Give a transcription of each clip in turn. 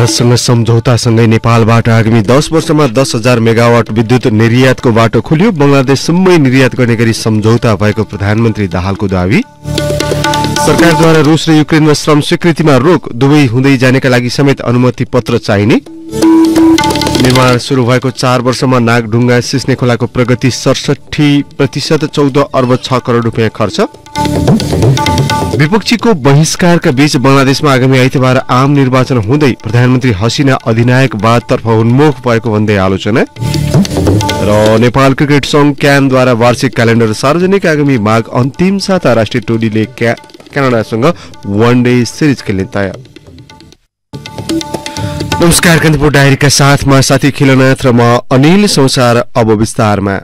भारतसँग सम्झौतासँगै नेपालबाट आगामी दस वर्षमा दस हजार मेगावाट विद्युत निर्यातको बाटो खुल्यो बङ्गलादेशसम्मै निर्यात गर्ने गरी सम्झौता भएको प्रधानमन्त्री दाहालको दावी सरकारद्वारा रुस र युक्रेनमा श्रम स्वीकृतिमा रोक दुवै हुँदै जानेका लागि समेत अनुमति पत्र चाहिने निर्माण सुरु भएको चार वर्षमा नागढुङ्गा सिस्ने खोलाको प्रगति सडसठी प्रतिशत चौध अर्ब छ करोड रुपियाँ खर्च विपक्षीको बहिष्कारका बीच बङ्गलादेशमा आगामी आइतबार आम निर्वाचन हुँदै प्रधानमन्त्री हसिना अधिनायकवादतर्फ उन्मुख भएको भन्दै आलोचना र नेपाल क्रिकेट सङ्घ क्यानद्वारा वार्षिक क्यालेण्डर सार्वजनिक आगामी माघ अन्तिम साता राष्ट्रिय टोलीले क्यानाडासँग वान डे सिरिज खेल्ने तय नमस्कार कान्तिपुर डायरीका साथमा साथी खिलनाथ र म अनिल संसार अब विस्तारमा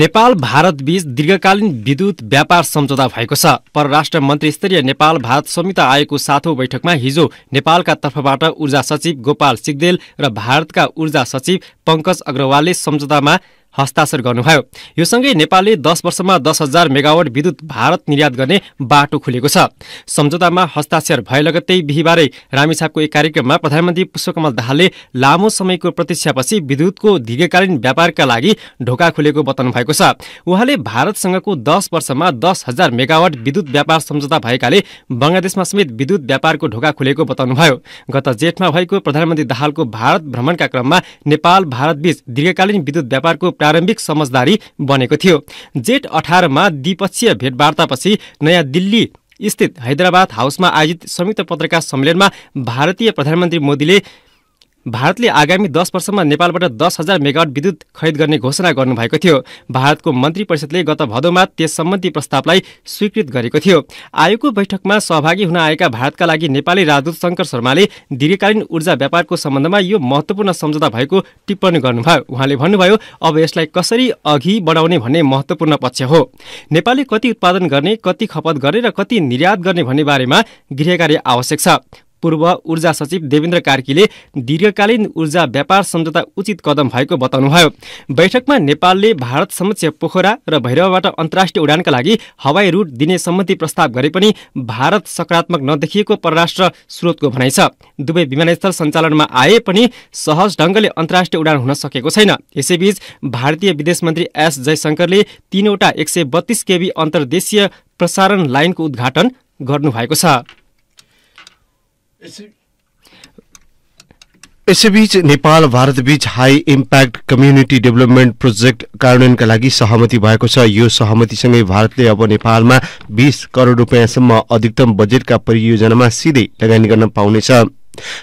नेपाल भारत बीच दीर्घकालीन विद्युत व्यापार सम्झौता भएको छ परराष्ट्र मन्त्री स्तरीय नेपाल भारत संयुक्त आयोगको सातौँ बैठकमा हिजो नेपालका तर्फबाट ऊर्जा सचिव गोपाल सिग्देल र भारतका ऊर्जा सचिव पंकज अग्रवालले सम्झौतामा हस्ताक्षर गर्नुभयो यो सँगै नेपालले दस वर्षमा दस हजार मेगावट विद्युत भारत निर्यात गर्ने बाटो खुलेको छ सम्झौतामा हस्ताक्षर भए लगत्तै बिहिबारै रामेछापको एक कार्यक्रममा प्रधानमन्त्री पुष्पकमल दाहालले लामो समयको प्रतीक्षापछि विद्युतको दीर्घकालीन व्यापारका लागि ढोका खुलेको बताउनु भएको छ उहाँले भारतसँगको दस वर्षमा दस हजार मेगावट विद्युत व्यापार सम्झौता भएकाले बङ्गलादेशमा समेत विद्युत व्यापारको ढोका खुलेको बताउनुभयो गत जेठमा भएको प्रधानमन्त्री दाहालको भारत भ्रमणका क्रममा नेपाल भारतबीच दीर्घकालीन विद्युत व्यापारको प्रारम्भिक समझदारी बनेको थियो जेठ अठारमा द्विपक्षीय भेटवार्तापछि नयाँ दिल्ली स्थित हैदराबाद हाउसमा आयोजित संयुक्त पत्रकार सम्मेलनमा भारतीय प्रधानमन्त्री मोदीले भारतले आगामी दस वर्षमा नेपालबाट दस हजार मेगावाट विद्युत खरिद गर्ने घोषणा गर्नुभएको थियो भारतको मन्त्री परिषदले गत भदौमा त्यस सम्बन्धी प्रस्तावलाई स्वीकृत गरेको थियो आयोगको बैठकमा सहभागी हुन आएका भारतका लागि नेपाली राजदूत शङ्कर शर्माले दीर्घकालीन ऊर्जा व्यापारको सम्बन्धमा यो महत्त्वपूर्ण सम्झौता भएको टिप्पणी गर्नुभयो उहाँले भन्नुभयो अब यसलाई कसरी अघि बढाउने भन्ने महत्त्वपूर्ण पक्ष हो नेपालले कति उत्पादन गर्ने कति खपत गर्ने र कति निर्यात गर्ने भन्ने बारेमा गृह कार्य आवश्यक छ पूर्व ऊर्जा सचिव देवेन्द्र कार्कीले दीर्घकालीन ऊर्जा व्यापार सम्झौता उचित कदम भएको बताउनुभयो बैठकमा नेपालले भारत समक्ष पोखरा र भैरवबाट अन्तर्राष्ट्रिय उडानका लागि हवाई रूट दिने सम्बन्धी प्रस्ताव गरे पनि भारत सकारात्मक नदेखिएको परराष्ट्र स्रोतको भनाइ छ दुवै विमानस्थल सञ्चालनमा आए पनि सहज ढङ्गले अन्तर्राष्ट्रिय उडान हुन सकेको छैन यसैबीच भारतीय विदेश मन्त्री एस जयशङ्करले तीनवटा एक सय बत्तीस केबी अन्तर्देशीय प्रसारण लाइनको उद्घाटन गर्नुभएको छ यसैबीच नेपाल भारत बीच high impact community development project कार्यान्वयनका लागि सहमति भएको छ यो सहमतिसँगै भारतले अब नेपालमा बीस करोड़ रूपियाँसम्म अधिकतम बजेटका परियोजनामा सिधै लगानी गर्न पाउनेछ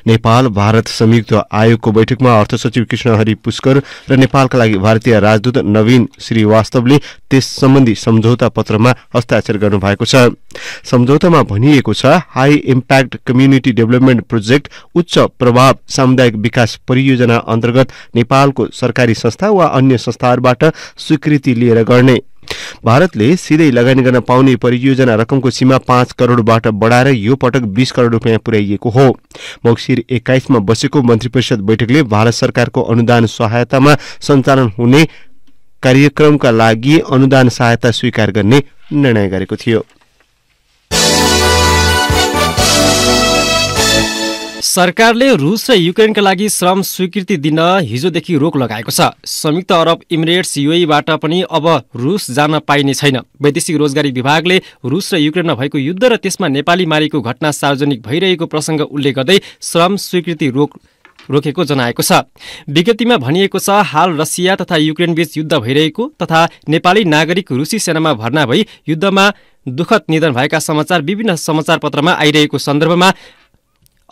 नेपाल भारत संयुक्त आयोगको बैठकमा अर्थ सचिव कृष्णहरि पुष्कर र नेपालका लागि भारतीय राजदूत नवीन श्रीवास्तवले त्यस सम्बन्धी सम्झौता पत्रमा हस्ताक्षर गर्नु भएको छ सम्झौतामा भनिएको छ high impact community development project उच्च प्रभाव सामुदायिक विकास परियोजना अन्तर्गत नेपालको सरकारी संस्था वा अन्य संस्थाहरूबाट स्वीकृति लिएर गर्ने भारतले सिधै लगानी गर्न पाउने परियोजना रकमको सीमा पाँच करोडबाट बढाएर यो पटक बीस करोड रुपियाँ पुर्याइएको हो मौसिर एक्काइसमा बसेको मन्त्री परिषद बैठकले भारत सरकारको अनुदान सहायतामा सञ्चालन हुने कार्यक्रमका लागि अनुदान सहायता स्वीकार गर्ने निर्णय गरेको थियो सरकारले रुस र युक्रेनका लागि श्रम स्वीकृति दिन हिजोदेखि रोक लगाएको छ संयुक्त अरब इमिरेट्स युएबाट पनि अब रुस जान पाइने छैन वैदेशिक रोजगारी विभागले रुस र युक्रेनमा भएको युद्ध र त्यसमा नेपाली मारिएको घटना सार्वजनिक भइरहेको प्रसंग उल्लेख गर्दै श्रम स्वीकृति रोक रोकेको जनाएको छ विज्ञप्तिमा भनिएको छ हाल रसिया तथा युक्रेनबीच युद्ध भइरहेको तथा नेपाली नागरिक रुसी सेनामा भर्ना भई युद्धमा दुखद निधन भएका समाचार विभिन्न समाचारपत्रमा आइरहेको सन्दर्भमा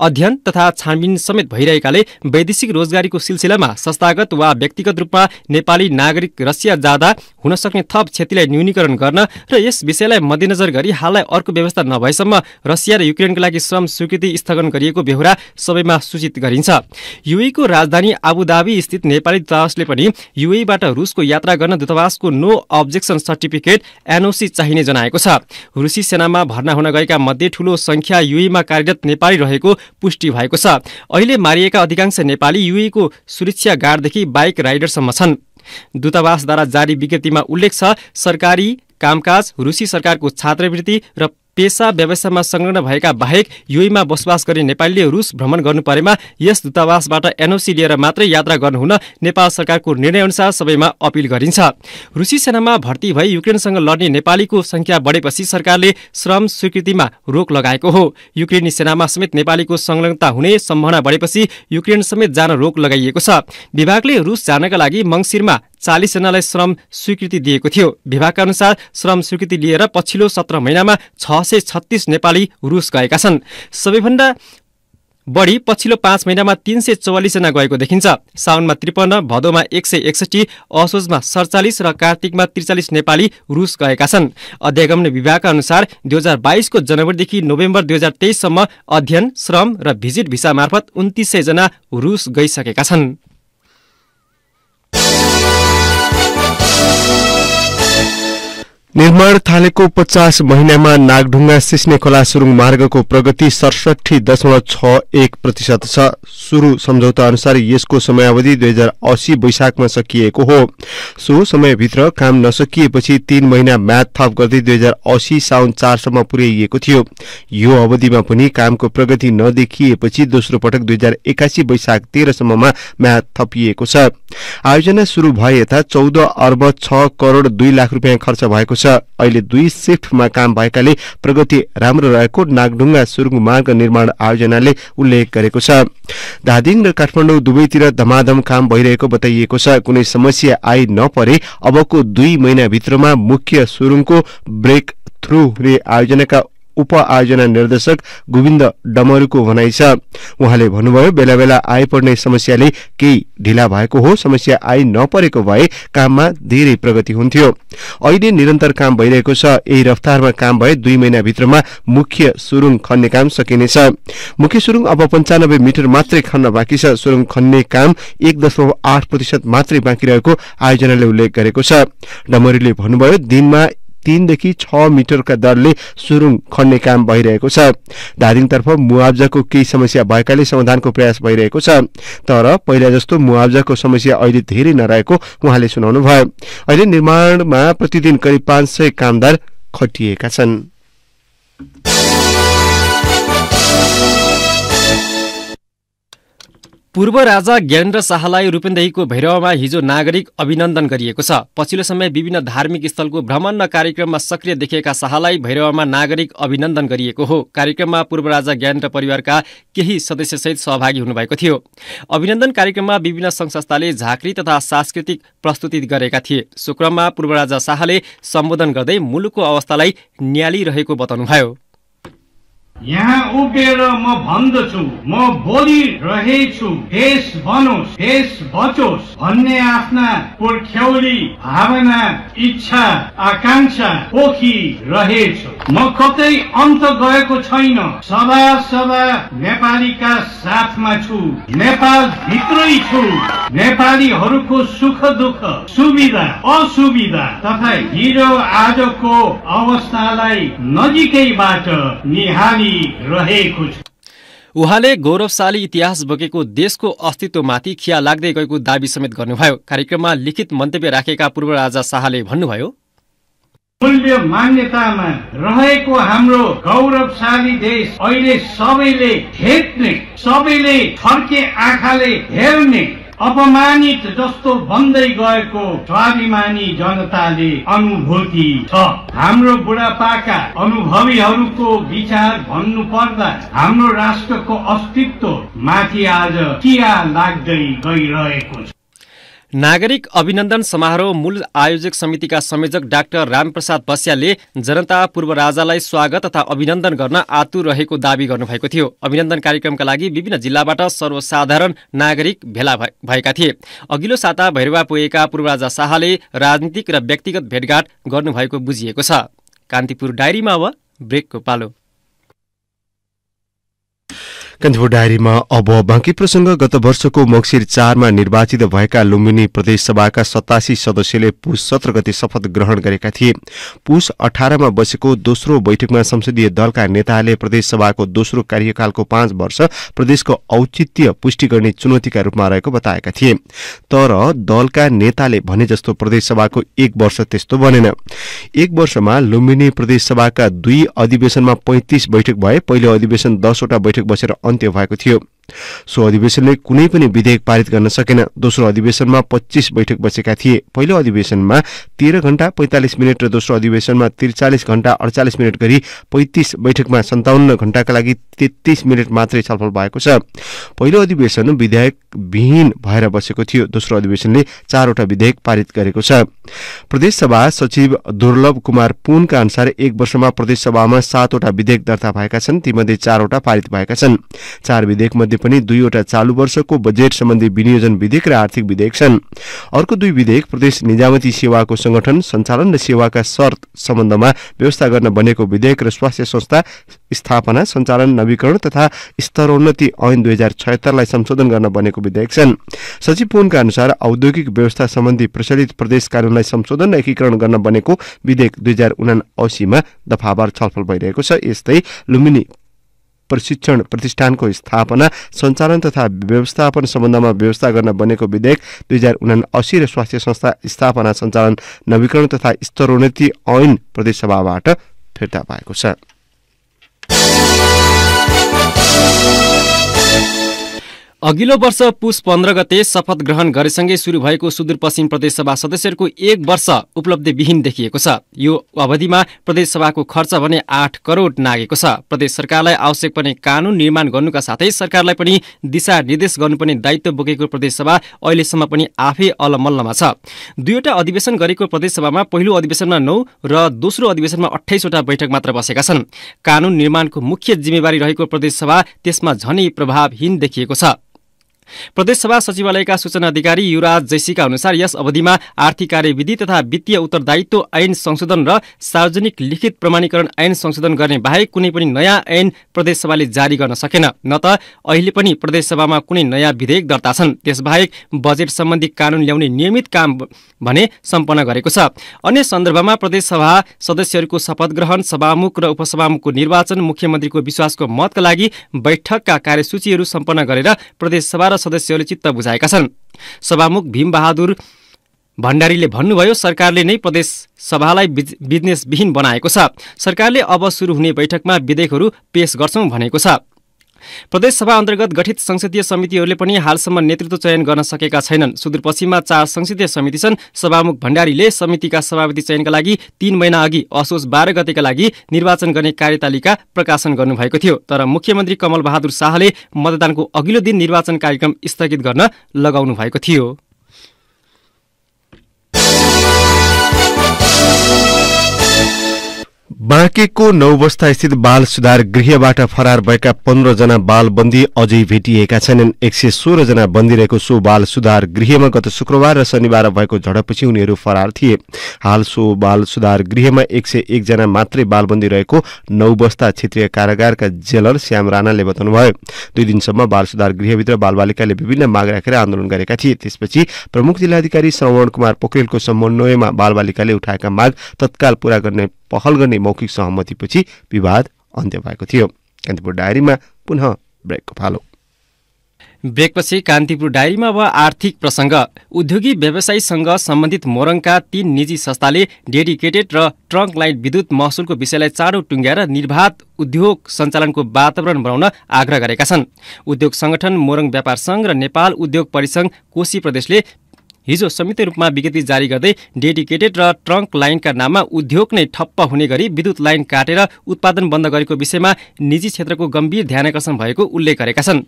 अध्ययन तथा छानबिन समेत भइरहेकाले वैदेशिक रोजगारीको सिलसिलामा संस्थागत वा व्यक्तिगत रूपमा नेपाली नागरिक रसिया जाँदा हुन सक्ने थप क्षतिलाई न्यूनीकरण गर्न र यस विषयलाई मध्यनजर गरी हाललाई अर्को व्यवस्था नभएसम्म रसिया र युक्रेनको लागि श्रम स्वीकृति स्थगन गरिएको बेहोरा सबैमा सूचित गरिन्छ युएको राजधानी आबुधाबी स्थित नेपाली दूतावासले पनि युएबाट रुसको यात्रा गर्न दूतावासको नो अब्जेक्सन सर्टिफिकेट एनओसी चाहिने जनाएको छ रुसी सेनामा भर्ना हुन गएका मध्ये ठूलो सङ्ख्या युएमा कार्यरत नेपाली रहेको पुष्टि भएको छ अहिले मारिएका अधिकांश नेपाली को सुरक्षा गार्डदेखि बाइक राइडरसम्म छन् दूतावासद्वारा जारी विज्ञप्तिमा उल्लेख छ सरकारी कामकाज रुसी सरकारको छात्रवृत्ति र पेसा व्यवसायमा संलग्न भएका बाहेक युएमा बसोबास गर्ने नेपालीले रुस भ्रमण गर्नु परेमा यस दूतावासबाट एनओसी लिएर मात्रै यात्रा गर्नुहुन नेपाल सरकारको निर्णयअनुसार सबैमा अपील गरिन्छ रुसी सेनामा भर्ती भई युक्रेनसँग लड्ने नेपालीको संख्या बढेपछि सरकारले श्रम स्वीकृतिमा रोक लगाएको हो युक्रेनी सेनामा समेत नेपालीको संलग्नता हुने सम्भावना बढेपछि युक्रेन समेत जान रोक लगाइएको छ विभागले रुस जानका लागि मङ्सिरमा चालिसजनालाई श्रम स्वीकृति दिएको थियो विभागका अनुसार श्रम स्वीकृति लिएर पछिल्लो सत्र महिनामा छ सय नेपाली रुस गएका छन् सबैभन्दा बढी पछिल्लो पाँच महिनामा तीन सय चौवालिसजना गएको देखिन्छ साउनमा त्रिपन्न भदौमा एक सय एकसठी असोजमा सडचालिस र कार्तिकमा त्रिचालिस नेपाली रुस गएका छन् अध्यागमन विभागका अनुसार दुई हजार बाइसको जनवरीदेखि नोभेम्बर दुई हजार तेइससम्म अध्ययन श्रम र भिजिट भिसा मार्फत उन्तिस सयजना रुस गइसकेका छन् निर्माण थालेको पचास महिनामा नागढुङ्गा सिस्ने खोला सुरुङ मार्गको प्रगति सडसठी दशमलव छ एक प्रतिशत छ सुरु सम्झौता अनुसार यसको समयावधि दुई हजार असी वैशाखमा सकिएको हो सो समयभित्र काम नसकिएपछि तीन महिना म्याद थप गर्दै दुई हजार असी साउन चारसम्म पुर्याइएको थियो यो अवधिमा पनि कामको प्रगति नदेखिएपछि दोस्रो पटक दुई हजार एकासी वैशाख तेह्रसम्ममा म्याद थपिएको छ आयोजना सुरु भए यता चौध अर्ब छ करोड़ दुई लाख रुपियाँ खर्च भएको छ अहिले दुई सिफ्टमा काम भएकाले प्रगति राम्रो रहेको नागढुङ्गा सुरुङ मार्ग निर्माण आयोजनाले उल्लेख गरेको छ धादिङ र काठमाडौँ दुवैतिर धमाधम काम भइरहेको बताइएको छ कुनै समस्या आइ नपरे अबको दुई महिनाभित्रमा मुख्य सुरुङको ब्रेक थ्रु हुने आयोजनाका उप आयोजना निर्देशक गोविन्द डमरूको भनाइ छ उहाँले भन्नुभयो बेला बेला आइ समस्याले केही ढिला भएको हो समस्या आइ नपरेको भए काममा धेरै प्रगति हुन्थ्यो अहिले निरन्तर काम भइरहेको छ यही रफ्तारमा काम भए दुई महिनाभित्रमा मुख्य सुरुङ खन्ने काम सकिनेछ मुख्य सुरुङ अब पञ्चानब्बे मिटर मात्रै खन्न बाँकी छ सुरुङ खन्ने काम एक दशमलव आठ प्रतिशत मात्रै बाँकी रहेको आयोजनाले उल्लेख गरेको छ डमरीले भन्नुभयो दिनमा तीनदेखि छ मिटरका दरले सुरुङ खन्ने काम भइरहेको छ धादिङतर्फ मुआब्जाको केही समस्या भएकाले समाधानको प्रयास भइरहेको छ तर पहिला जस्तो मुआब्जाको समस्या अहिले धेरै नरहेको उहाँले सुनाउनुभयो अहिले निर्माणमा प्रतिदिन करिब पाँच सय कामदार खटिएका छन् पूर्व राजा ज्ञानेन्द्र शाहलाई रूपेन्देहीको भैरवमा हिजो नागरिक अभिनन्दन गरिएको छ पछिल्लो समय विभिन्न धार्मिक स्थलको भ्रमण कार्यक्रममा सक्रिय देखिएका शाहलाई भैरवमा नागरिक अभिनन्दन गरिएको हो कार्यक्रममा पूर्व राजा ज्ञानेन्द्र परिवारका केही सदस्यसहित सहभागी हुनुभएको थियो अभिनन्दन कार्यक्रममा विभिन्न सङ्घ संस्थाले झाँक्री तथा सांस्कृतिक प्रस्तुति गरेका थिए शुक्रममा पूर्व राजा शाहले सम्बोधन गर्दै मुलुकको अवस्थालाई न्यालिरहेको बताउनुभयो यहाँ उभिएर म भन्दछु म बोलिरहेछु देश बनोस् देश बचोस् भन्ने आफ्ना पुर्ख्यौली भावना इच्छा आकांक्षा पोखी रहेछु म कतै अन्त गएको छैन सभा सभा नेपालीका साथमा छु नेपाल भित्रै छु नेपालीहरूको सुख दुःख सुविधा असुविधा तथा हिजो आजको अवस्थालाई नजिकैबाट निहाली रहेको उहाँले गौरवशाली इतिहास बोकेको देशको अस्तित्वमाथि खिया लाग्दै गएको दावी समेत गर्नुभयो कार्यक्रममा लिखित मन्तव्य राखेका पूर्व राजा शाहले भन्नुभयो मूल्य मान्यतामा रहेको हाम्रो गौरवशाली देश अहिले सबैले हेर्ने सबैले फर्के आँखाले हेर्ने अपमानित जस्तो भन्दै गएको स्वाभिमानी जनताले अनुभूति छ हाम्रो बुढापाका अनुभवीहरूको विचार भन्नु पर्दा हाम्रो राष्ट्रको अस्तित्व माथि आज चिया लाग्दै गइरहेको छ नागरिक अभिनन्दन समारोह मूल आयोजक समितिका संयोजक डाक्टर रामप्रसाद बस्यालले जनता पूर्व राजालाई स्वागत तथा अभिनन्दन गर्न आतुर रहेको दावी गर्नुभएको थियो अभिनन्दन कार्यक्रमका लागि विभिन्न जिल्लाबाट सर्वसाधारण नागरिक भेला भएका थिए अघिल्लो साता भैरवा पुगेका पूर्वराजा शाहले राजनीतिक र व्यक्तिगत भेटघाट गर्नुभएको बुझिएको छ कान्तिपुर डायरीमा अब ब्रेकको पालो कन्धपुर डायरीमा अब बाँकी प्रसंग गत वर्षको मक्सिर चारमा निर्वाचित भएका लुम्बिनी प्रदेशसभाका सतासी सदस्यले पुष सत्र गते शपथ ग्रहण गरेका थिए पुष अठारमा बसेको दोस्रो बैठकमा संसदीय दलका नेताहरूले प्रदेशसभाको दोस्रो कार्यकालको पाँच वर्ष प्रदेशको औचित्य पुष्टि गर्ने चुनौतीका रूपमा रहेको बताएका थिए तर दलका नेताले भने जस्तो प्रदेशसभाको एक वर्ष त्यस्तो बनेन एक वर्षमा लुम्बिनी प्रदेशसभाका दुई अधिवेशनमा पैंतिस बैठक भए पहिलो अधिवेशन दसवटा बैठक बसेर अन्त्य भएको थियो सो अधिवेशनले कुनै पनि विधेयक पारित गर्न सकेन दोस्रो अधिवेशनमा पच्चीस बैठक बसेका थिए पहिलो अधिवेशनमा तेह्र घण्टा पैंतालिस मिनट र दोस्रो अधिवेशनमा त्रिचालिस घण्टा अडचालिस मिनट गरी पैंतिस बैठकमा सन्ताउन्न घण्टाका लागि तेत्तिस मिनट मात्रै छलफल भएको छ पहिलो अधिवेशन विधेयक विहीन भएर बसेको थियो दोस्रो अधिवेशनले चारवटा विधेयक पारित गरेको छ प्रदेशसभा सचिव दुर्लभ कुमार पुनका अनुसार एक वर्षमा प्रदेशसभामा सातवटा विधेयक दर्ता भएका छन् तीमध्ये चारवटा पारित भएका छन् चार विधेयकमध्ये पनि दुईवटा चालु वर्षको बजेट सम्बन्धी विनियोजन विधेयक र आर्थिक विधेयक छन् अर्को दुई विधेयक प्रदेश निजामती सेवाको संगठन सञ्चालन र सेवाका शर्त सम्बन्धमा व्यवस्था गर्न बनेको विधेयक र स्वास्थ्य संस्था स्थापना सञ्चालन नवीकरण तथा स्तरोन्नति ऐन दुई हजार छयत्तरलाई संशोधन गर्न बनेको विधेयक छन् सचिव पुनका अनुसार औद्योगिक व्यवस्था सम्बन्धी प्रचलित प्रदेश कानूनलाई संशोधन र एकीकरण गर्न बनेको विधेयक दुई हजार उना दफाबार छलफल भइरहेको छ यस्तै लुम्बिनी प्रशिक्षण प्रतिष्ठानको स्थापना सञ्चालन तथा व्यवस्थापन सम्बन्धमा व्यवस्था गर्न बनेको विधेयक दुई हजार अस्सी र स्वास्थ्य संस्था स्थापना सञ्चालन नवीकरण तथा स्तरोन्नति ऐन प्रदेशसभाबाट फिर्ता पाएको छ अघिल्लो वर्ष पुष पन्ध्र गते शपथ ग्रहण गरेसँगै सुरु भएको सुदूरपश्चिम प्रदेशसभा सदस्यहरूको एक वर्ष उपलब्धिविहीन देखिएको छ यो अवधिमा प्रदेशसभाको खर्च भने आठ करोड नागेको छ प्रदेश सरकारलाई आवश्यक पर्ने कानुन निर्माण गर्नुका साथै सरकारलाई पनि दिशा दिशानिर्देश गर्नुपर्ने दायित्व बोकेको प्रदेशसभा अहिलेसम्म पनि आफै अलमल्लमा छ दुईवटा अधिवेशन गरेको प्रदेशसभामा पहिलो अधिवेशनमा नौ र दोस्रो अधिवेशनमा अठाइसवटा बैठक मात्र बसेका छन् कानुन निर्माणको मुख्य जिम्मेवारी रहेको प्रदेशसभा त्यसमा झनै प्रभावहीन देखिएको छ प्रदेशसभा सचिवालयका सूचना अधिकारी युवराज जैसीका अनुसार यस अवधिमा आर्थिक कार्यविधि तथा वित्तीय उत्तरदायित्व ऐन संशोधन र सार्वजनिक लिखित प्रमाणीकरण ऐन संशोधन गर्ने बाहेक कुनै पनि नयाँ ऐन प्रदेशसभाले जारी गर्न सकेन न त अहिले पनि प्रदेशसभामा कुनै नयाँ विधेयक दर्ता छन् त्यसबाहेक बजेट सम्बन्धी कानून ल्याउने नियमित काम भने सम्पन्न गरेको छ अन्य सन्दर्भमा प्रदेशसभा सदस्यहरूको शपथ ग्रहण सभामुख र उपसभामुखको निर्वाचन मुख्यमन्त्रीको विश्वासको मतका लागि बैठकका कार्यसूचीहरू सम्पन्न गरेर प्रदेशसभा र सदस्यहरूले चित्त बुझाएका छन् सभामुख भीमबहादुर भण्डारीले भन्नुभयो सरकारले नै प्रदेश सभालाई बिजनेसविहीन बनाएको छ सरकारले अब सुरु हुने बैठकमा विधेयकहरू पेश गर्छौं भनेको छ प्रदेश सभा अन्तर्गत गठित संसदीय समितिहरूले पनि हालसम्म नेतृत्व चयन गर्न सकेका छैनन् सुदूरपश्चिममा चार संसदीय समिति छन् सभामुख भण्डारीले समितिका सभापति चयनका लागि तीन महिना अघि असोज बाह्र गतेका लागि निर्वाचन गर्ने कार्यतालिका प्रकाशन गर्नुभएको थियो तर मुख्यमन्त्री कमल बहादुर शाहले मतदानको अघिल्लो दिन निर्वाचन कार्यक्रम स्थगित गर्न लगाउनु भएको थियो बाँकेको स्थित बाल सुधार गृहबाट फरार भएका पन्ध्रजना बालबन्दी अझै भेटिएका छैनन् एक सय सोह्रजना बन्दी रहेको सो बाल सुधार गृहमा गत शुक्रबार र शनिबार भएको झडपपछि उनीहरू फरार थिए हाल सो बाल सुधार गृहमा एक सय एकजना मात्रै बालबन्दी रहेको नौबस्ता क्षेत्रीय कारागारका जेलर श्याम राणाले बताउनुभयो दुई दिनसम्म बाल सुधार गृहभित्र बालबालिकाले विभिन्न माग राखेर आन्दोलन गरेका थिए त्यसपछि प्रमुख जिल्लाधिकारी श्रवण कुमार पोखरेलको समन्वयमा बालबालिकाले उठाएका माग तत्काल पूरा गर्ने पहल गर्ने मौखिक सहमतिपछि विवाद अन्त्य भएको थियो कान्तिपुर डायरीमा पुनः ब्रेकको फालो ब्रेकपछि कान्तिपुर डायरीमा अब आर्थिक प्रसङ्ग उद्योगी व्यवसायीसँग सम्बन्धित मोरङका तीन निजी संस्थाले डेडिकेटेड र ट्रङ्क लाइन विद्युत महसुलको विषयलाई चाँडो टुङ्ग्याएर निर्वाध उद्योग सञ्चालनको वातावरण बनाउन आग्रह गरेका छन् उद्योग सङ्गठन मोरङ व्यापार सङ्घ र नेपाल उद्योग परिसङ्घ कोशी प्रदेशले हिजो संयुक्त रूपमा विज्ञप्ति जारी गर्दै डेडिकेटेड र ट्रङ्क लाइनका नाममा उद्योग नै ठप्प हुने गरी विद्युत लाइन काटेर उत्पादन बन्द गरेको विषयमा निजी क्षेत्रको गम्भीर ध्यानकर्षण भएको उल्लेख गरेका छन्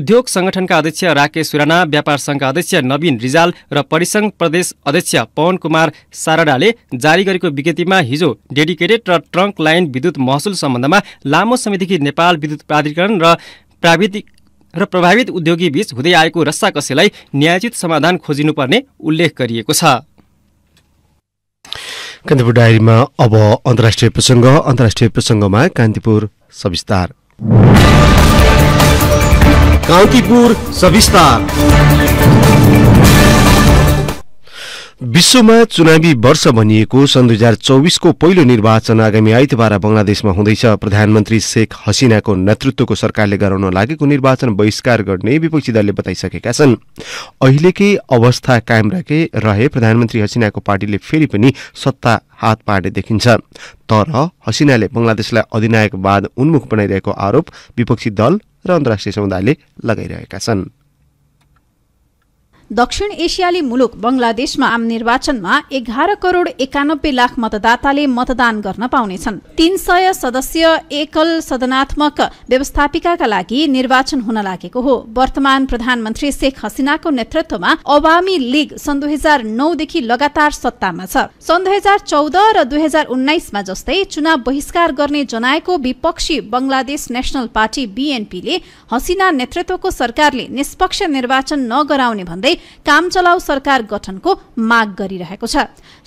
उद्योग संगठनका अध्यक्ष राकेश सुराना व्यापार संघका अध्यक्ष नवीन रिजाल र परिसंघ प्रदेश अध्यक्ष पवन कुमार सारडाले जारी गरेको विज्ञप्तिमा हिजो डेडिकेटेड र ट्रङ्क लाइन विद्युत महसुल सम्बन्धमा लामो समयदेखि नेपाल विद्युत प्राधिकरण र प्राविधिक र प्रभावित उद्योगीबीच हुँदै आएको रस्साकसीलाई न्यायोचित समाधान खोजिनुपर्ने उल्लेख गरिएको छ कान्तिपुर डायरीमा अब अन्तर्राष्ट्रिय प्रसङ्ग अन्तर्राष्ट्रिय प्रसङ्गमा कान्तिपुर सविस्तार कान्तिपुर सविस्तार विश्वमा चुनावी वर्ष भनिएको सन् दुई हजार चौबिसको पहिलो निर्वाचन आगामी आइतबार बंगलादेशमा हुँदैछ प्रधानमन्त्री शेख हसिनाको नेतृत्वको सरकारले गराउन लागेको निर्वाचन बहिष्कार गर्ने विपक्षी दलले बताइसकेका छन् अहिलेकै अवस्था कायम राखे रहे प्रधानमन्त्री हसिनाको पार्टीले फेरि पनि सत्ता हात पार्ने देखिन्छ तर हसिनाले बंगलादेशलाई अधिनायकवाद उन्मुख बनाइरहेको आरोप विपक्षी दल र अन्तर्राष्ट्रिय समुदायले लगाइरहेका छन् दक्षिण एसियाली मुलुक बङ्गलादेशमा आम निर्वाचनमा एघार करोड एकानब्बे लाख मतदाताले मतदान गर्न पाउनेछन् तीन सय सदस्य एकल सदनात्मक व्यवस्थापिकाका लागि निर्वाचन हुन लागेको हो वर्तमान प्रधानमन्त्री शेख हसिनाको नेतृत्वमा अवामी लीग सन् दुई हजार नौदेखि लगातार सत्तामा छ सन् दुई हजार चौध र दुई हजार उन्नाइसमा जस्तै चुनाव बहिष्कार गर्ने जनाएको विपक्षी बङ्गलादेश नेशनल पार्टी बीएनपीले हसिना नेतृत्वको सरकारले निष्पक्ष निर्वाचन नगराउने भन्दै काम चलाउ सरकार गठनको माग गरिरहेको छ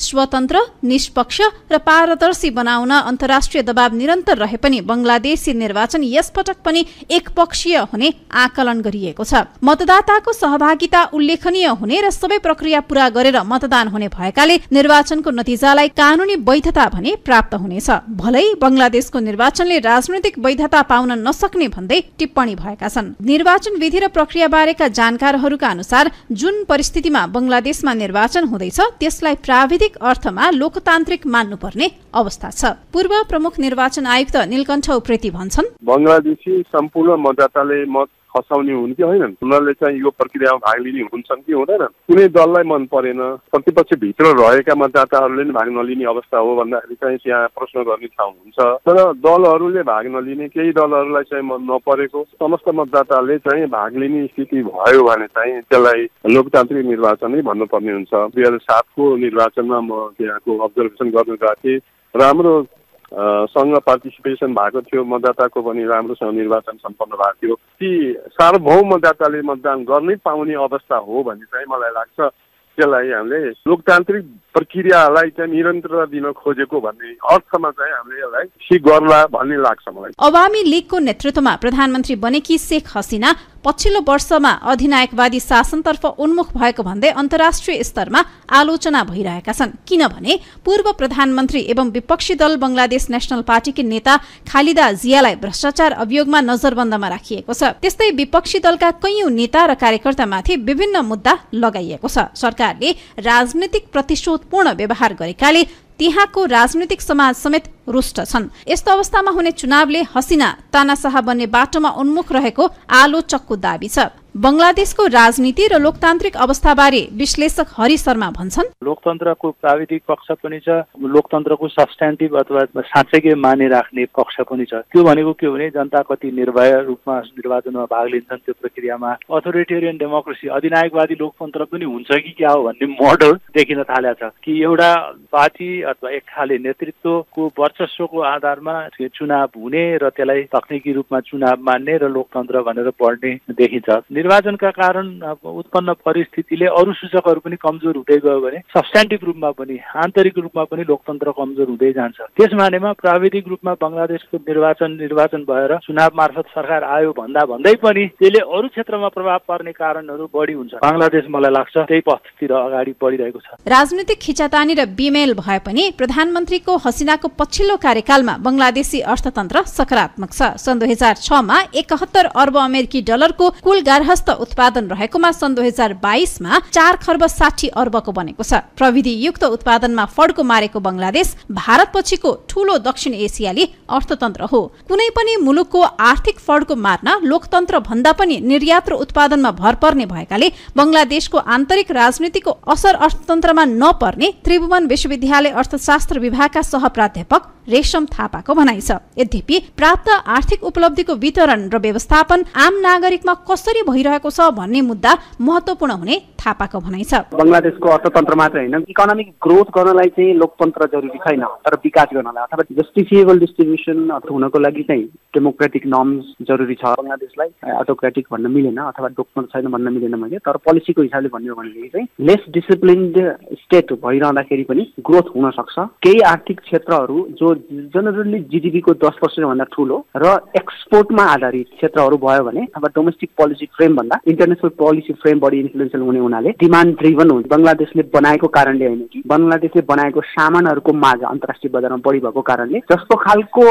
स्वतन्त्र निष्पक्ष र पारदर्शी बनाउन अन्तर्राष्ट्रिय दबाव निरन्तर रहे पनि बङ्गलादेशी निर्वाचन यसपटक पनि एकपक्षीय हुने आकलन गरिएको छ मतदाताको सहभागिता उल्लेखनीय हुने र सबै प्रक्रिया पूरा गरेर मतदान हुने भएकाले निर्वाचनको नतिजालाई कानूनी वैधता भने प्राप्त हुनेछ भलै बङ्गलादेशको निर्वाचनले राजनैतिक वैधता पाउन नसक्ने भन्दै टिप्पणी भएका छन् निर्वाचन विधि र प्रक्रिया बारेका जानकारहरूका अनुसार जुन परिस्थितिमा बङ्गलादेशमा निर्वाचन हुँदैछ त्यसलाई प्राविधिक अर्थमा लोकतान्त्रिक मान्नुपर्ने अवस्था छ पूर्व प्रमुख निर्वाचन आयुक्त निलकण्ठ उप्रेती भन्छन् बङ्गलादेशी सम्पूर्ण मतदाताले मत फसाउने हुन् कि होइनन् उनीहरूले चाहिँ यो प्रक्रियामा भाग लिने हुन्छन् कि हुँदैनन् कुनै दललाई मन परेन प्रतिपक्षभित्र रहेका मतदाताहरूले पनि भाग नलिने अवस्था हो भन्दाखेरि चाहिँ त्यहाँ प्रश्न गर्ने ठाउँ हुन्छ तर दलहरूले भाग नलिने केही दलहरूलाई चाहिँ मन नपरेको समस्त मतदाताले चाहिँ भाग लिने स्थिति भयो भने चाहिँ त्यसलाई लोकतान्त्रिक निर्वाचनै भन्नुपर्ने हुन्छ दुई हजार सातको निर्वाचनमा म त्यहाँको अब्जर्भेसन गर्नु गएको थिएँ राम्रो सँग पार्टिसिपेसन भएको थियो मतदाताको पनि राम्रोसँग निर्वाचन सम्पन्न भएको थियो ती सार्वभौम मतदाताले मतदान गर्नै पाउने अवस्था हो भन्ने चाहिँ मलाई लाग्छ त्यसलाई हामीले लोकतान्त्रिक प्रक्रियालाई चाहिँ निरन्तरता दिन खोजेको भन्ने अर्थमा चाहिँ हामीले यसलाई ठिक गर्ला भन्ने लाग्छ मलाई अवामी लिगको नेतृत्वमा प्रधानमन्त्री बनेकी शेख हसिना पछिल्लो वर्षमा अधिनायकवादी शासनतर्फ उन्मुख भएको भन्दै अन्तर्राष्ट्रिय स्तरमा आलोचना भइरहेका छन् किनभने पूर्व प्रधानमन्त्री एवं विपक्षी दल बंगलादेश नेशनल पार्टीकी नेता खालिदा जियालाई भ्रष्टाचार अभियोगमा नजरबन्दमा राखिएको छ त्यस्तै विपक्षी दलका कैयौं नेता र कार्यकर्तामाथि विभिन्न मुद्दा लगाइएको छ सरकारले राजनीतिक प्रतिशोधपूर्ण व्यवहार गरेकाले त्यहाँको राजनीतिक समाज समेत रुष्ट छन् यस्तो अवस्थामा हुने चुनावले हसिना तानाशाह बन्ने बाटोमा उन्मुख रहेको आलोचकको चक्कु दावी छ बङ्गलादेशको राजनीति र लोकतान्त्रिक अवस्था बारे विश्लेषक हरि शर्मा भन्छन् लोकतन्त्रको प्राविधिक पक्ष पनि छ लोकतन्त्रको सब्सट्यान्टिभ अथवा साँच्चैकै माने राख्ने पक्ष पनि छ त्यो भनेको के भने जनता कति निर्भय रूपमा निर्वाचनमा भाग लिन्छन् त्यो प्रक्रियामा अथोरिटेरियन डेमोक्रेसी अधिनायकवादी लोकतन्त्र पनि हुन्छ कि क्या हो भन्ने मोडल देखिन थालेको कि एउटा पार्टी अथवा एक खाले नेतृत्वको वर्चस्वको आधारमा चुनाव हुने र त्यसलाई तकनिकी रूपमा चुनाव मान्ने र लोकतन्त्र भनेर बढ्ने देखिन्छ निर्वाचनका कारण उत्पन्न परिस्थितिले अरू सूचकहरू पनि कमजोर हुँदै गयो भने सब्सट्यान्टिभ रूपमा पनि आन्तरिक रूपमा पनि लोकतन्त्र कमजोर हुँदै जान्छ त्यस मानेमा प्राविधिक रूपमा बङ्गलादेशको निर्वाचन निर्वाचन भएर चुनाव मार्फत सरकार आयो भन्दा भन्दै पनि त्यसले अरू क्षेत्रमा प्रभाव पर्ने कारणहरू बढी हुन्छ बङ्गलादेश मलाई लाग्छ त्यही पथतिर अगाडि बढिरहेको छ राजनीतिक खिचातानी र बिमेल भए पनि प्रधानमन्त्रीको हसिनाको पछिल्लो पछिल्लो कार्यकालमा बङ्गलादेशी अर्थतन्त्र सकारात्मक छ सन् दुई हजार छमा एकहत्तर अर्ब अमेरिकी डलरको कुल गार्हस्थ उत्पादन रहेकोमा सन् दुई हजार बाइसमा चार खर्ब साठी अर्बको बनेको छ प्रविधि युक्त उत्पादनमा फड्को मारेको बङ्गलादेश भारत पछिको ठूलो दक्षिण एसियाली अर्थतन्त्र हो कुनै पनि मुलुकको आर्थिक फड्को मार्न लोकतन्त्र भन्दा पनि निर्यात र उत्पादनमा भर पर्ने भएकाले बङ्गलादेशको आन्तरिक राजनीतिको असर अर्थतन्त्रमा नपर्ने त्रिभुवन विश्वविद्यालय अर्थशास्त्र विभागका सह प्राध्यापक रेशम थापाको भनाइ छ यद्यपि प्राप्त आर्थिक उपलब्धिको वितरण र व्यवस्थापन आम नागरिकमा कसरी भइरहेको छ भन्ने मुद्दा महत्त्वपूर्ण हुने थापाको भनाइ छ बङ्गलादेशको अर्थतन्त्र मात्र होइन इकोनोमिक ग्रोथ गर्नलाई चाहिँ लोकतन्त्र जरुरी छैन तर विकास गर्नलाई अथवा जस्टिफिएबल डिस्ट्रिब्युसन हुनको लागि चाहिँ डेमोक्रेटिक नर्म्स जरुरी छ बङ्गलादेशलाई अटोक्रेटिक भन्न मिलेन अथवा डोक्टर छैन भन्न मिलेन मैले तर पोलिसीको हिसाबले भन्यो भनेदेखि चाहिँ लेस डिसिप्लिन्ड स्टेट भइरहँदाखेरि पनि ग्रोथ हुन सक्छ केही आर्थिक क्षेत्रहरू जो जनरली जिडिपीको दस पर्सेन्टभन्दा ठुलो र एक्सपोर्टमा आधारित क्षेत्रहरू भयो भने अथवा डोमेस्टिक पोलिसी फ्रेमभन्दा इन्टरनेसनल पोलिसी फ्रेम बढी इन्फ्लुएन्सियल हुने हुनाले डिमान्ड ड्रिभन हुन्छ बङ्गलादेशले बनाएको कारणले होइन कि बङ्गलादेशले बनाएको सामानहरूको माग अन्तर्राष्ट्रिय बजारमा बढी भएको कारणले जस्तो खालको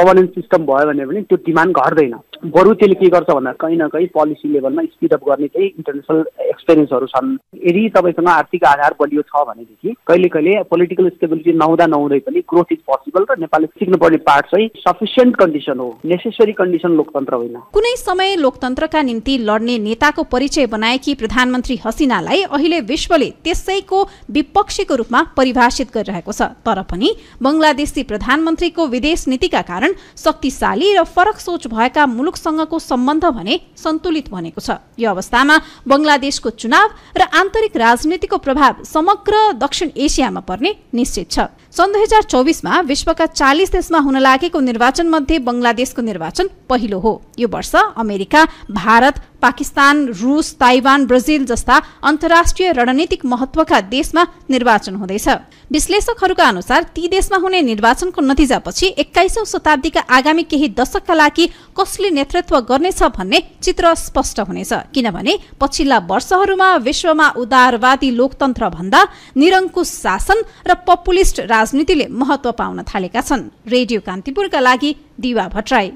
गभर्नेन्स सिस्टम भयो भने पनि त्यो डिमान्ड घट्दैन बरु त्यसले के गर्छ भन्दा कहीँ न कहीँ पोलिसी लेभलमा स्पिडअप गर्ने चाहिँ इन्टरनेसनल एक्सपिरियन्सहरू छन् यदि तपाईँसँग आर्थिक आधार बलियो छ भनेदेखि कहिले कहिले पोलिटिकल स्टेबिलिटी नहुँदा नहुँदै पनि ग्रोथ इज पोसिबल र नेपालले सिक्नुपर्ने पार्ट चाहिँ सफिसियन्ट कन्डिसन हो नेसेसरी कन्डिसन लोकतन्त्र होइन कुनै समय लोकतन्त्रका निम्ति लड्ने नेताको परिचय बनाएकी प्रधानमन्त्री हसिनालाई अहिले विश्वले त्यसैको विपक्षीको रूपमा परिभाषित गरिरहेको छ तर पनि बङ्गलादेशी प्रधानमन्त्रीको विदेश नीतिका कारण शक्तिशाली र फरक सोच भएका मुलुकसँगको सम्बन्ध भने सन्तुलित बनेको छ यो अवस्थामा बङ्गलादेशको चुनाव र आन्तरिक राजनीतिको प्रभाव समग्र दक्षिण एसियामा पर्ने निश्चित छ सन् दुई हजार चौबिसमा विश्वका चालिस देशमा हुन लागेको निर्वाचन मध्ये बङ्गलादेशको निर्वाचन पहिलो हो यो वर्ष अमेरिका भारत पाकिस्तान रुस ताइवान ब्राजिल जस्ता अन्तर्राष्ट्रिय रणनीतिक महत्वका देशमा निर्वाचन हुँदैछ विश्लेषकहरूका अनुसार ती देशमा हुने निर्वाचनको नतिजापछि एक्काइसौं शताब्दीका आगामी केही दशकका लागि कसले नेतृत्व गर्नेछ भन्ने चित्र स्पष्ट हुनेछ किनभने पछिल्ला वर्षहरूमा विश्वमा उदारवादी लोकतन्त्र भन्दा निरङ्कुश शासन र पपुलिस्ट राजनीतिले महत्व पाउन थालेका छन् रेडियो कान्तिपुरका लागि दिवा भट्टराई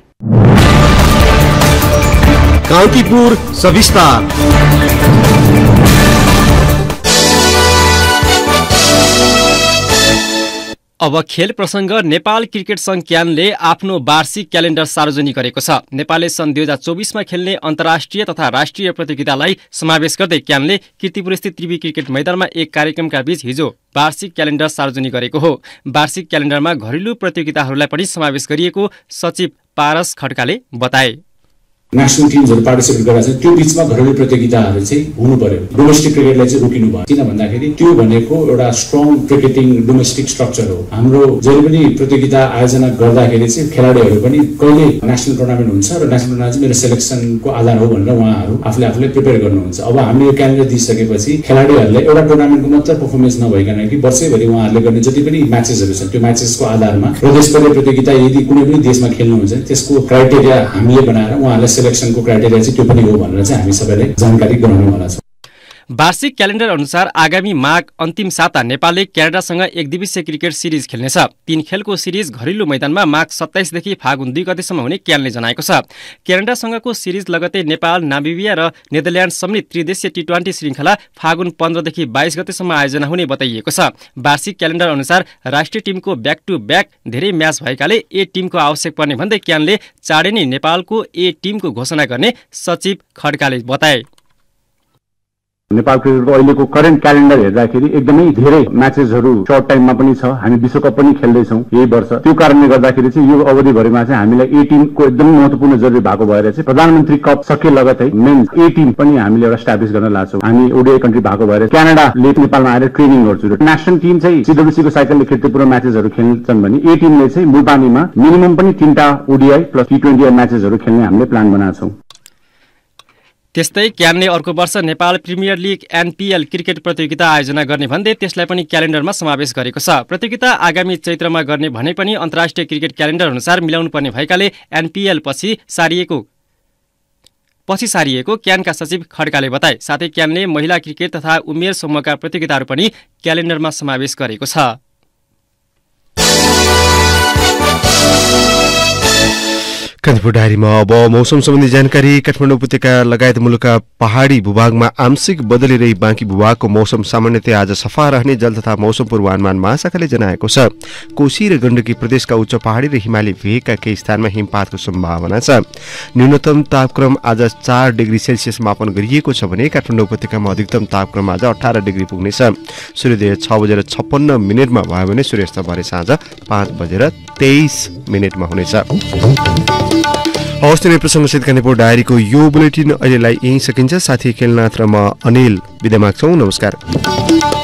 कान्तिपुर सविस्तार अब खेल प्रसङ्ग नेपाल क्रिकेट सङ्घ क्यानले आफ्नो वार्षिक क्यालेन्डर सार्वजनिक गरेको छ नेपालले सन् दुई हजार चौबिसमा खेल्ने अन्तर्राष्ट्रिय तथा राष्ट्रिय प्रतियोगितालाई समावेश गर्दै क्यानले किर्तिपुरस्थित त्रिवी क्रिकेट मैदानमा एक कार्यक्रमका बीच हिजो वार्षिक क्यालेन्डर सार्वजनिक गरेको हो वार्षिक क्यालेन्डरमा घरेलु प्रतियोगिताहरूलाई पनि समावेश गरिएको सचिव पारस खड्काले बताए नेसनल टिम्सहरू पार्टिसिपेट गरेर चाहिँ त्यो बिचमा घरेलु प्रतियोगिताहरू चाहिँ हुनु पर्यो डोमेस्टिक क्रिकेटलाई चाहिँ रोकिनु भयो किन भन्दाखेरि त्यो भनेको एउटा स्ट्रङ क्रिकेटिङ डोमेस्टिक स्ट्रक्चर हो हाम्रो जहिले पनि प्रतियोगिता आयोजना गर्दाखेरि चाहिँ खेलाडीहरू पनि कहिले नेसनल टुर्नामेन्ट हुन्छ र नेसनल टुर्नामेन्ट मेरो सेलेक्सनको आधार हो भनेर उहाँहरू आफूले आफूले प्रिपेयर गर्नुहुन्छ अब हामीले यो क्यालेन्डर दिइसकेपछि खेलाडीहरूलाई एउटा टुर्नामेन्टको मात्र पर्फर्मेन्स नभइकन कि वर्षैभरि उहाँहरूले गर्ने जति पनि म्याचेसहरू छन् त्यो म्याचेसको आधारमा र देशभरि प्रतियोगिता यदि कुनै पनि देशमा खेल्नुहुन्छ त्यसको क्राइटेरिया हामीले बनाएर उहाँहरूलाई सेलेक्सनको क्राइटेरिया चाहिँ त्यो पनि हो भनेर चाहिँ हामी सबैलाई जानकारी गराउनेवाला छ वार्षिक क्यालेन्डर अनुसार आगामी माघ अन्तिम साता नेपालले क्यानाडासँग एक दिवसीय क्रिकेट सिरिज खेल्नेछ तीन खेलको सिरिज घरेलु मैदानमा माघ सत्ताइसदेखि फागुन दुई गतेसम्म हुने क्यानले जनाएको छ क्यानाडासँगको सिरिज लगतै नेपाल नामिबिया र नेदरल्याण्ड समेत त्रिदेशीय टी ट्वेन्टी श्रृङ्खला फागुन पन्ध्रदेखि बाइस गतेसम्म आयोजना हुने बताइएको छ वार्षिक क्यालेन्डर अनुसार राष्ट्रिय टिमको ब्याक टु ब्याक धेरै म्याच भएकाले ए टिमको आवश्यक पर्ने भन्दै क्यानले चाँडै नै नेपालको ए टिमको घोषणा गर्ने सचिव खड्काले बताए नेपाल क्रिकेटको अहिलेको करेन्ट क्यालेन्डर हेर्दाखेरि एकदमै धेरै म्याचेसहरू सर्ट टाइममा पनि छ हामी विश्वकप पनि खेल्दैछौँ यही वर्ष त्यो कारणले गर्दाखेरि चाहिँ यो अवधिभरिमा चाहिँ हामीलाई ए टिमको एकदम महत्त्वपूर्ण जरुरी भएको भएर चाहिँ प्रधानमन्त्री कप सके लगतै मेन ए टिम पनि हामीले एउटा स्टाब्लिस गर्न लाग्छौँ हामी ओडिए कन्ट्री भएको भएर क्यानाडाले नेपालमा आएर ट्रेनिङ गर्छु नेसनल टिम चाहिँ सिडब्लुसीको साइकलले खेल्थ्यो म्याचेसहरू खेल्छन् भने ए टिमले चाहिँ मुलपानीमा मिनिमम पनि तिनवटा ओडिआई प्लस टी ट्वेन्टी म्याचेसहरू खेल्ने हामीले प्लान बनाएको छौँ त्यस्तै क्यानले अर्को वर्ष Nepal premier league NPL cricket प्रतियोगिता आयोजना गर्ने भन्दै त्यसलाई पनि क्यालेन्डरमा समावेश गरेको छ प्रतियोगिता आगामी चैत्रमा गर्ने भने पनि अन्तर्राष्ट्रिय क्रिकेट क्यालेन्डर अनुसार मिलाउनुपर्ने भएकाले एनपिएल पछि सारिएको पछि सारिएको क्यानका सचिव खड्काले बताए साथै क्यानले महिला क्रिकेट तथा उमेर समूहका प्रतियोगिताहरू पनि क्यालेन्डरमा समावेश गरेको छ कान्तिपुर डायरीमा अब मौसम सम्बन्धी जानकारी काठमाडौँ उपत्यका लगायत मुलुकका पहाडी भूभागमा आंशिक बदली रही बाँकी भूभागको मौसम सामान्यतया आज सफा रहने जल तथा मौसम पूर्वानुमान महाशाखाले जनाएको छ कोशी र गण्डकी प्रदेशका उच्च पहाडी र हिमाली भेगका केही स्थानमा हिमपातको सम्भावना छ न्यूनतम तापक्रम आज चार डिग्री सेल्सियस मापन गरिएको छ भने काठमाडौँ उपत्यकामा अधिकतम तापक्रम आज अठार डिग्री पुग्नेछ सूर्योदय छ बजेर छप्पन्न मिनटमा भयो भने सूर्यास्त भरे साँझ पाँच बजेर तेइस मिनटमा हुनेछ हवस् नै प्रसङ्गसहित कान्तिपुर डायरीको यो बुलेटिन अहिलेलाई यहीँ सकिन्छ साथी खेलनाथ र म अनिल विदा नमस्कार